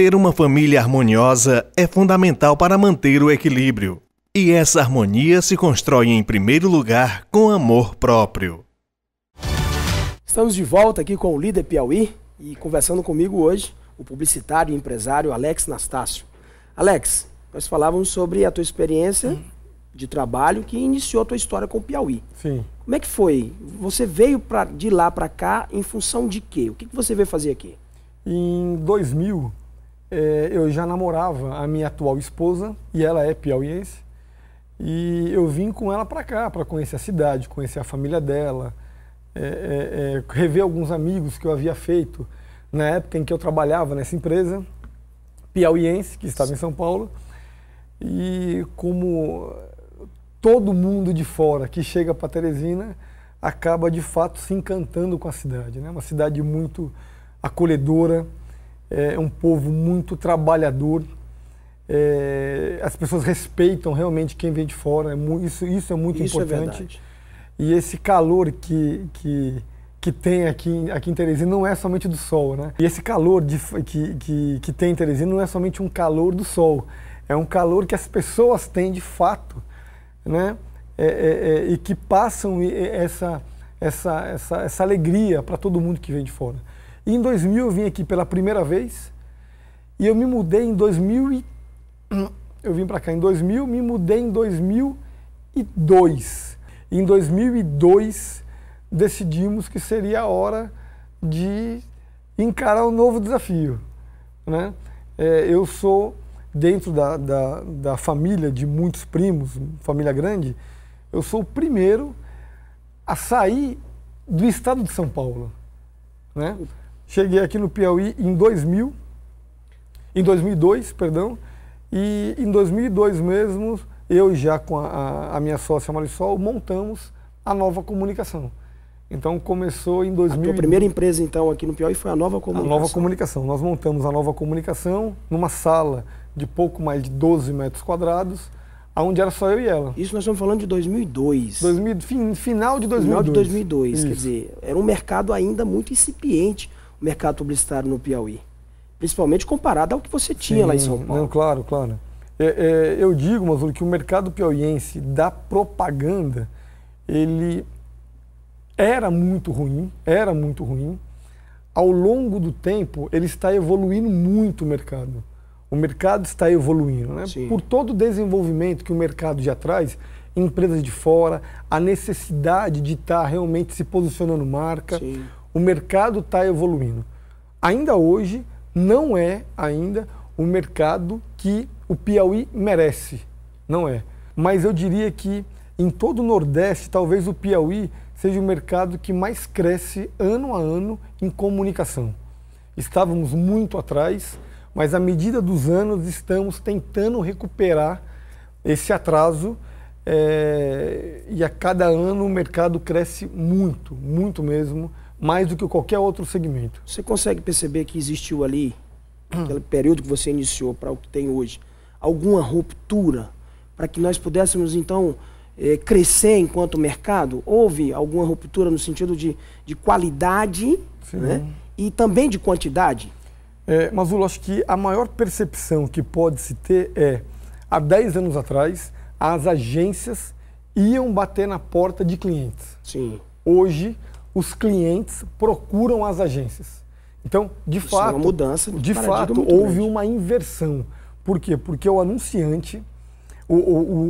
Ter uma família harmoniosa é fundamental para manter o equilíbrio. E essa harmonia se constrói em primeiro lugar com amor próprio. Estamos de volta aqui com o Líder Piauí e conversando comigo hoje o publicitário e empresário Alex Nastácio. Alex, nós falávamos sobre a tua experiência de trabalho que iniciou a tua história com o Piauí. Sim. Como é que foi? Você veio pra, de lá para cá em função de quê? O que, que você veio fazer aqui? Em 2000, é, eu já namorava a minha atual esposa e ela é piauiense. E eu vim com ela para cá, para conhecer a cidade, conhecer a família dela, é, é, é, rever alguns amigos que eu havia feito na época em que eu trabalhava nessa empresa piauiense, que estava em São Paulo. E como todo mundo de fora que chega para Teresina acaba de fato se encantando com a cidade. né? uma cidade muito acolhedora, é, é um povo muito trabalhador. É, as pessoas respeitam realmente quem vem de fora. É isso, isso é muito isso é importante. É e esse calor que, que, que tem aqui, aqui em Teresina não é somente do sol, né? E esse calor de, que, que, que tem em Teresina não é somente um calor do sol. É um calor que as pessoas têm de fato, né? É, e que passam essa, essa, essa, essa alegria para todo mundo que vem de fora. E em 2000 eu vim aqui pela primeira vez e eu me mudei em 2000 e... eu vim para cá em 2000, me mudei em 2002. Em 2002 decidimos que seria a hora de encarar um novo desafio, né? É, eu sou dentro da, da, da família de muitos primos, família grande, eu sou o primeiro a sair do estado de São Paulo, né? Cheguei aqui no Piauí em 2000, em 2002, perdão, e em 2002 mesmo, eu já com a, a minha sócia Marisol montamos a Nova Comunicação. Então começou em 2000. A primeira empresa então aqui no Piauí foi a Nova Comunicação. A Nova Comunicação. Nós montamos a Nova Comunicação numa sala de pouco mais de 12 metros quadrados, aonde era só eu e ela. Isso nós estamos falando de 2002. 2000, fin, final de 2002. Final de 2002, Isso. quer dizer, era um mercado ainda muito incipiente o mercado publicitário no Piauí. Principalmente comparado ao que você tinha Sim, lá em São Paulo. Não, claro, claro. É, é, eu digo, Mazur, que o mercado piauiense da propaganda, ele era muito ruim, era muito ruim. Ao longo do tempo, ele está evoluindo muito o mercado. O mercado está evoluindo, né? Sim. Por todo o desenvolvimento que o mercado já traz, empresas de fora, a necessidade de estar tá realmente se posicionando marca. Sim o mercado está evoluindo. Ainda hoje, não é ainda o mercado que o Piauí merece. Não é. Mas eu diria que em todo o Nordeste, talvez o Piauí seja o mercado que mais cresce ano a ano em comunicação. Estávamos muito atrás, mas à medida dos anos estamos tentando recuperar esse atraso é, e a cada ano o mercado cresce muito, muito mesmo mais do que qualquer outro segmento. Você consegue perceber que existiu ali, aquele período que você iniciou para o que tem hoje, alguma ruptura para que nós pudéssemos, então, eh, crescer enquanto mercado? Houve alguma ruptura no sentido de, de qualidade né? e também de quantidade? É, mas, Lula, acho que a maior percepção que pode-se ter é, há 10 anos atrás, as agências iam bater na porta de clientes. Sim. Hoje, os clientes procuram as agências. Então, de Isso fato, é uma mudança, de fato houve grande. uma inversão. Por quê? Porque o anunciante, o,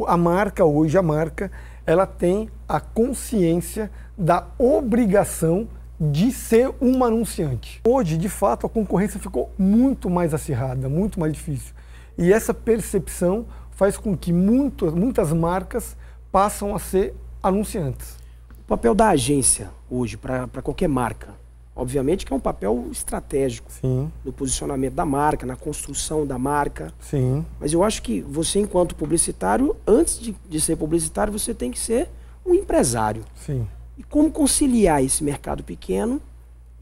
o, a marca hoje, a marca, ela tem a consciência da obrigação de ser um anunciante. Hoje, de fato, a concorrência ficou muito mais acirrada, muito mais difícil. E essa percepção faz com que muito, muitas marcas passam a ser anunciantes. O papel da agência hoje, para qualquer marca, obviamente que é um papel estratégico Sim. no posicionamento da marca, na construção da marca. Sim. Mas eu acho que você, enquanto publicitário, antes de, de ser publicitário, você tem que ser um empresário. Sim. E como conciliar esse mercado pequeno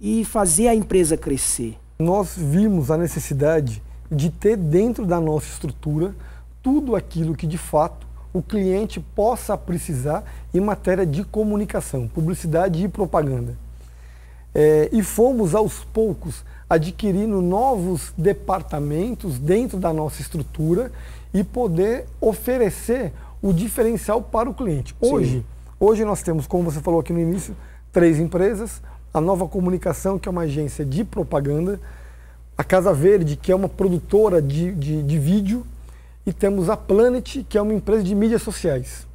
e fazer a empresa crescer? Nós vimos a necessidade de ter dentro da nossa estrutura tudo aquilo que de fato o cliente possa precisar em matéria de comunicação, publicidade e propaganda. É, e fomos aos poucos adquirindo novos departamentos dentro da nossa estrutura e poder oferecer o diferencial para o cliente. Hoje, hoje nós temos, como você falou aqui no início, três empresas, a Nova Comunicação, que é uma agência de propaganda, a Casa Verde, que é uma produtora de, de, de vídeo, e temos a Planet, que é uma empresa de mídias sociais.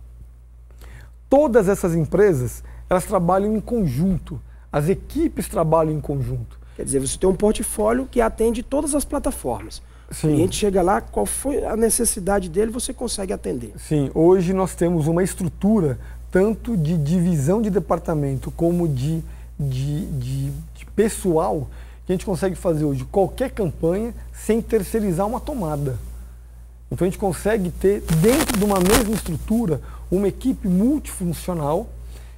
Todas essas empresas, elas trabalham em conjunto, as equipes trabalham em conjunto. Quer dizer, você tem um portfólio que atende todas as plataformas. Sim. O cliente chega lá, qual foi a necessidade dele, você consegue atender. Sim, hoje nós temos uma estrutura tanto de divisão de departamento como de, de, de, de pessoal que a gente consegue fazer hoje qualquer campanha sem terceirizar uma tomada. Então a gente consegue ter dentro de uma mesma estrutura uma equipe multifuncional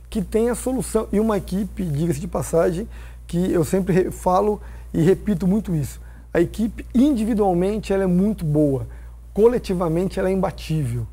que tem a solução e uma equipe, diga-se de passagem, que eu sempre falo e repito muito isso. A equipe individualmente ela é muito boa, coletivamente ela é imbatível.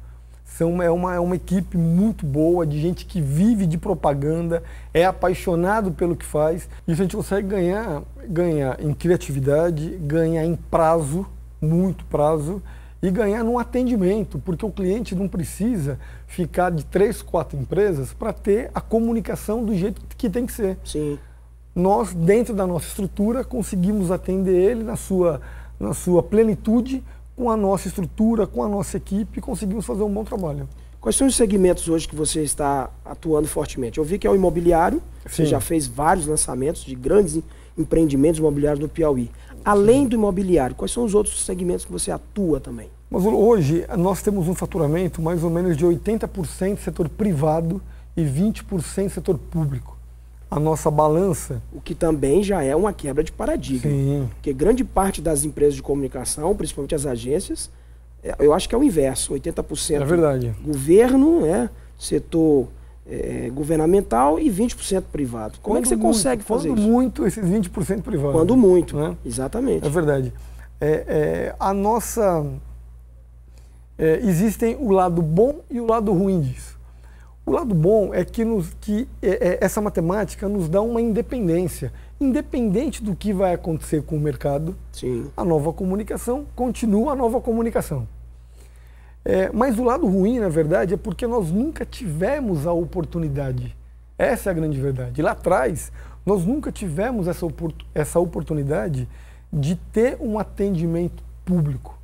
São, é, uma, é uma equipe muito boa, de gente que vive de propaganda, é apaixonado pelo que faz. Isso a gente consegue ganhar, ganhar em criatividade, ganhar em prazo, muito prazo, e ganhar num atendimento, porque o cliente não precisa ficar de três, quatro empresas para ter a comunicação do jeito que tem que ser. Sim. Nós, dentro da nossa estrutura, conseguimos atender ele na sua, na sua plenitude, com a nossa estrutura, com a nossa equipe, conseguimos fazer um bom trabalho. Quais são os segmentos hoje que você está atuando fortemente? Eu vi que é o imobiliário, Sim. você já fez vários lançamentos de grandes empreendimentos imobiliários no Piauí. Além do imobiliário, quais são os outros segmentos que você atua também? Mas hoje nós temos um faturamento mais ou menos de 80% setor privado e 20% setor público. A nossa balança. O que também já é uma quebra de paradigma. Sim. Porque grande parte das empresas de comunicação, principalmente as agências, é, eu acho que é o inverso: 80% é verdade. governo, né? setor é, governamental e 20% privado. Como quando é que você muito, consegue fazer quando isso? muito esses 20% privado. Quando muito, né? exatamente. É verdade. É, é a nossa... É, existem o lado bom e o lado ruim disso. O lado bom é que, nos, que é, essa matemática nos dá uma independência. Independente do que vai acontecer com o mercado, Sim. a nova comunicação continua a nova comunicação. É, mas o lado ruim, na verdade, é porque nós nunca tivemos a oportunidade. Essa é a grande verdade. Lá atrás, nós nunca tivemos essa, essa oportunidade de ter um atendimento público.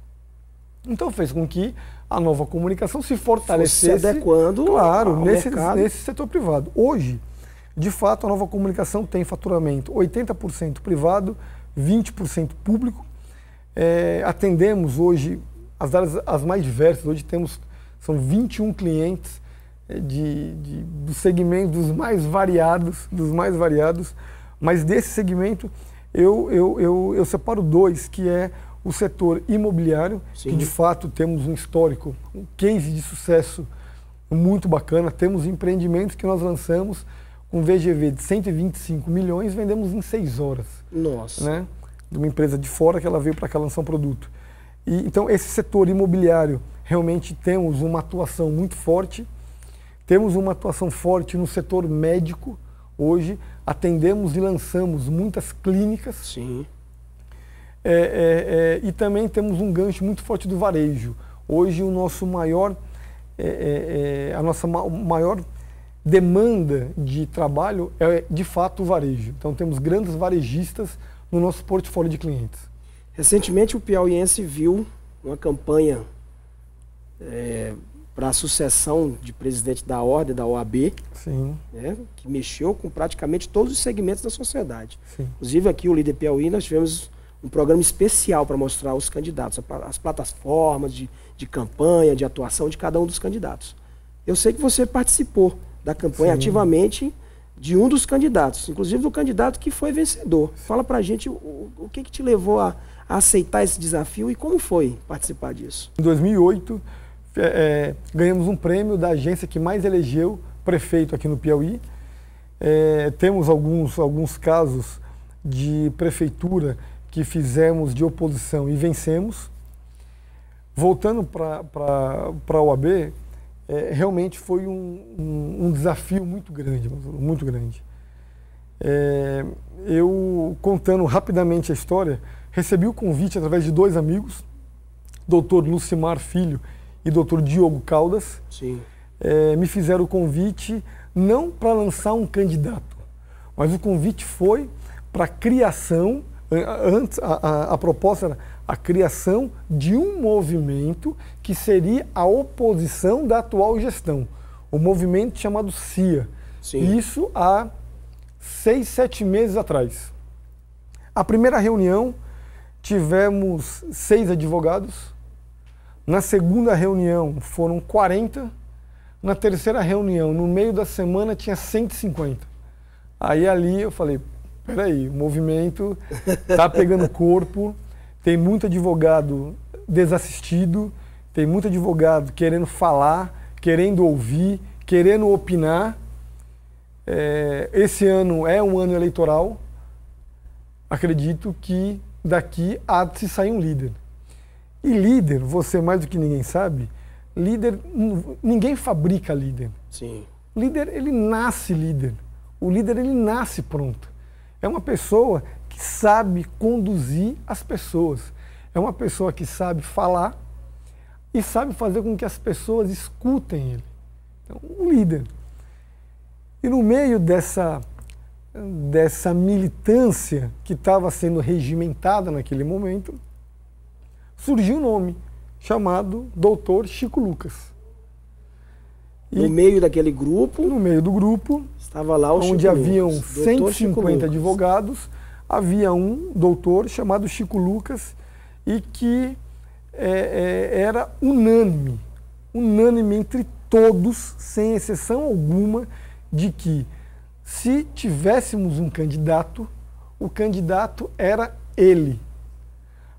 Então fez com que a nova comunicação se fortalecesse. Se adequando, claro, nesse, nesse setor privado. Hoje, de fato, a nova comunicação tem faturamento 80% privado, 20% público. É, atendemos hoje as áreas as mais diversas. Hoje temos, são 21 clientes eh, de, de, do segmento dos mais variados, dos mais variados, mas desse segmento eu, eu, eu, eu separo dois, que é o setor imobiliário, Sim. que de fato temos um histórico, um case de sucesso muito bacana. Temos empreendimentos que nós lançamos com VGV de 125 milhões, vendemos em 6 horas. Nossa. Né? De uma empresa de fora que ela veio para cá lançar um produto. E, então, esse setor imobiliário, realmente temos uma atuação muito forte. Temos uma atuação forte no setor médico. Hoje, atendemos e lançamos muitas clínicas. Sim. É, é, é, e também temos um gancho muito forte do varejo. Hoje, o nosso maior, é, é, é, a nossa ma maior demanda de trabalho é, de fato, o varejo. Então, temos grandes varejistas no nosso portfólio de clientes. Recentemente, o piauiense viu uma campanha é, para a sucessão de presidente da ordem, da OAB, né, que mexeu com praticamente todos os segmentos da sociedade. Sim. Inclusive, aqui, o Líder Piauí, nós tivemos um programa especial para mostrar os candidatos, as plataformas de, de campanha, de atuação de cada um dos candidatos. Eu sei que você participou da campanha Sim. ativamente de um dos candidatos, inclusive do candidato que foi vencedor. Fala para a gente o, o que, que te levou a, aceitar esse desafio e como foi participar disso? Em 2008, é, é, ganhamos um prêmio da agência que mais elegeu prefeito aqui no Piauí. É, temos alguns, alguns casos de prefeitura que fizemos de oposição e vencemos. Voltando para a OAB, é, realmente foi um, um, um, desafio muito grande, muito grande. É, eu contando rapidamente a história, Recebi o convite através de dois amigos, doutor Lucimar Filho e doutor Diogo Caldas. Sim. É, me fizeram o convite não para lançar um candidato, mas o convite foi para a criação, antes a, a, a proposta era a criação de um movimento que seria a oposição da atual gestão, o um movimento chamado CIA. Sim. Isso há seis, sete meses atrás. A primeira reunião tivemos seis advogados. Na segunda reunião foram 40. Na terceira reunião, no meio da semana, tinha 150. Aí ali eu falei, peraí, o movimento está pegando corpo, tem muito advogado desassistido, tem muito advogado querendo falar, querendo ouvir, querendo opinar. É, esse ano é um ano eleitoral. Acredito que daqui há de se sair um líder. E líder, você mais do que ninguém sabe, líder, ninguém fabrica líder. Sim. Líder, ele nasce líder. O líder, ele nasce pronto. É uma pessoa que sabe conduzir as pessoas. É uma pessoa que sabe falar e sabe fazer com que as pessoas escutem ele. Então, um líder. E no meio dessa dessa militância que estava sendo regimentada naquele momento, surgiu um nome chamado Doutor Chico Lucas. E no meio daquele grupo? No meio do grupo. Estava lá o Onde Chico haviam Lucas. 150 advogados, havia um doutor chamado Chico Lucas e que é, é, era unânime, unânime entre todos, sem exceção alguma, de que se tivéssemos um candidato, o candidato era ele.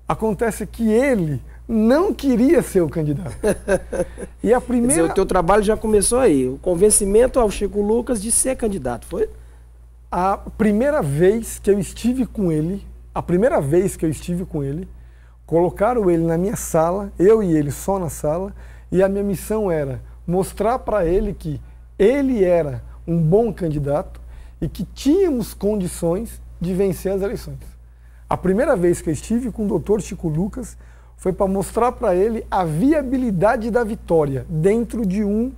Acontece que ele não queria ser o candidato. E a primeira. Quer dizer, o teu trabalho já começou aí. O convencimento ao Chico Lucas de ser candidato, foi? A primeira vez que eu estive com ele, a primeira vez que eu estive com ele, colocaram ele na minha sala, eu e ele só na sala, e a minha missão era mostrar para ele que ele era um bom candidato e que tínhamos condições de vencer as eleições. A primeira vez que eu estive com o doutor Chico Lucas foi para mostrar para ele a viabilidade da vitória dentro de um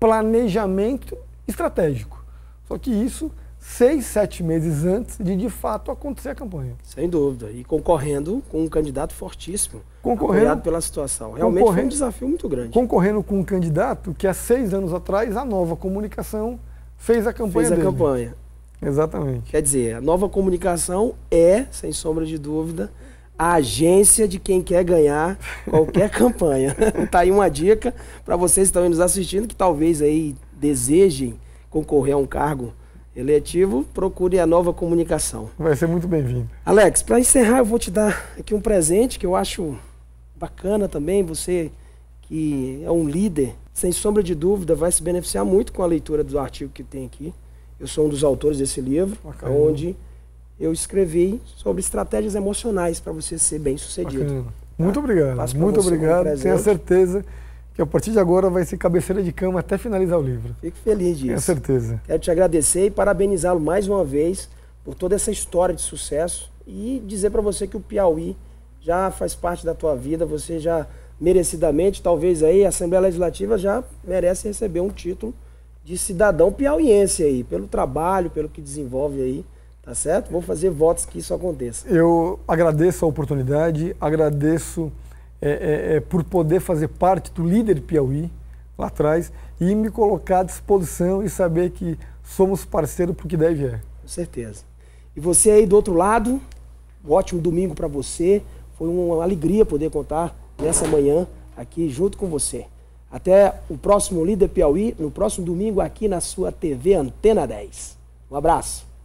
planejamento estratégico. Só que isso seis, sete meses antes de de fato acontecer a campanha. Sem dúvida. E concorrendo com um candidato fortíssimo. Concorrendo. pela situação. Realmente foi um desafio muito grande. Concorrendo com um candidato que há seis anos atrás a nova comunicação fez a campanha fez a dele. campanha. Exatamente. Quer dizer, a nova comunicação é, sem sombra de dúvida, a agência de quem quer ganhar qualquer campanha. tá aí uma dica para vocês que estão nos assistindo, que talvez aí desejem concorrer a um cargo eletivo, procure a nova comunicação. Vai ser muito bem-vindo. Alex, para encerrar, eu vou te dar aqui um presente que eu acho bacana também. Você que é um líder, sem sombra de dúvida, vai se beneficiar muito com a leitura do artigo que tem aqui. Eu sou um dos autores desse livro, Bacana. onde eu escrevi sobre estratégias emocionais para você ser bem sucedido. Tá? Muito obrigado, muito obrigado. Um Tenho certeza que a partir de agora vai ser cabeceira de cama até finalizar o livro. Fico feliz disso. Tenho certeza. Quero te agradecer e parabenizá-lo mais uma vez por toda essa história de sucesso e dizer para você que o Piauí já faz parte da tua vida, você já merecidamente, talvez aí a Assembleia Legislativa já merece receber um título de cidadão piauiense aí, pelo trabalho, pelo que desenvolve aí, tá certo? Vou fazer votos que isso aconteça. Eu agradeço a oportunidade, agradeço é, é, é, por poder fazer parte do líder Piauí lá atrás e me colocar à disposição e saber que somos parceiro que deve é. Com certeza. E você aí do outro lado, um ótimo domingo para você. Foi uma alegria poder contar nessa manhã aqui junto com você. Até o próximo Líder Piauí, no próximo domingo aqui na sua TV Antena 10. Um abraço.